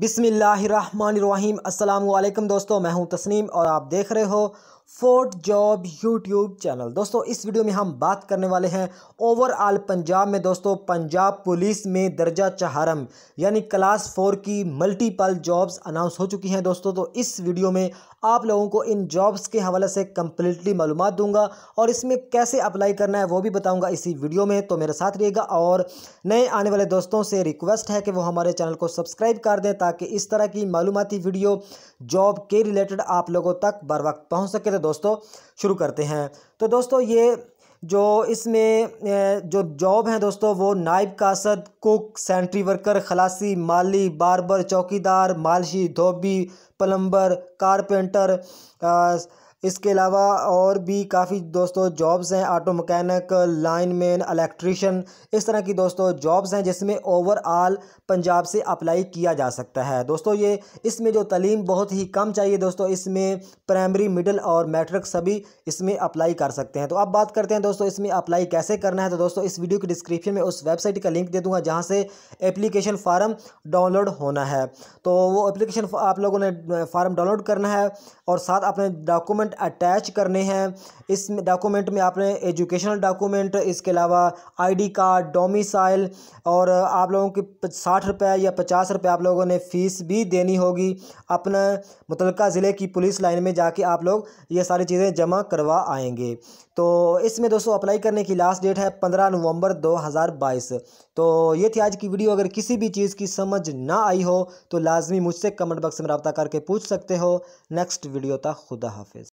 बिसमीम् अल्लाम दोस्तों मैं हूं तस्नीम और आप देख रहे हो फोर्ट जॉब यूट्यूब चैनल दोस्तों इस वीडियो में हम बात करने वाले हैं ओवरऑल पंजाब में दोस्तों पंजाब पुलिस में दर्जा चहारम यानी क्लास फोर की मल्टीपल जॉब्स अनाउंस हो चुकी हैं दोस्तों तो इस वीडियो में आप लोगों को इन जॉब्स के हवाले से कम्प्लीटली मालूम दूंगा और इसमें कैसे अप्लाई करना है वो भी बताऊँगा इसी वीडियो में तो मेरे साथ रहिएगा और नए आने वाले दोस्तों से रिक्वेस्ट है कि वो हमारे चैनल को सब्सक्राइब कर दें ताकि इस तरह की मालूमती वीडियो जॉब के रिलेटेड आप लोगों तक बर वक्त पहुँच सके तो दोस्तों शुरू करते हैं तो दोस्तों ये जो इसमें जो जॉब हैं दोस्तों वो नायब कासद कुक सेंट्री वर्कर खलासी माली बारबर चौकीदार मालशी धोबी प्लम्बर कारपेंटर इसके अलावा और भी काफ़ी दोस्तों जॉब्स हैं auto mechanic line man electrician इस तरह की दोस्तों जॉब्स हैं जिसमें ओवरऑल पंजाब से अप्लाई किया जा सकता है दोस्तों ये इसमें जो तलीम बहुत ही कम चाहिए दोस्तों इसमें प्राइमरी मिडिल और मैट्रिक सभी इसमें अप्लाई कर सकते हैं तो अब बात करते हैं दोस्तों इसमें अप्लाई कैसे करना है तो दोस्तों इस वीडियो की डिस्क्रिप्शन में उस वेबसाइट का लिंक दे दूँगा जहाँ से एप्लीकेशन फ़ारम डाउनलोड होना है तो वो एप्लीकेशन आप लोगों ने फार्म डाउनलोड करना है और साथ अपने डॉक्यूमेंट डॉक्यूमेंट अटैच करने हैं इस डॉक्यूमेंट में आपने एजुकेशनल डॉक्यूमेंट इसके अलावा आईडी कार्ड डोमिसाइल और आप लोगों की साठ रुपये या पचास रुपये आप लोगों ने फ़ीस भी देनी होगी अपने मुतलका ज़िले की पुलिस लाइन में जाके आप लोग ये सारी चीज़ें जमा करवा आएंगे तो इसमें दोस्तों अप्लाई करने की लास्ट डेट है पंद्रह नवंबर बाईस तो ये थी आज की वीडियो अगर किसी भी चीज़ की समझ ना आई हो तो लाजमी मुझसे कमेंट बॉक्स में रबता करके पूछ सकते हो नेक्स्ट वीडियो तक खुदा हाफिज़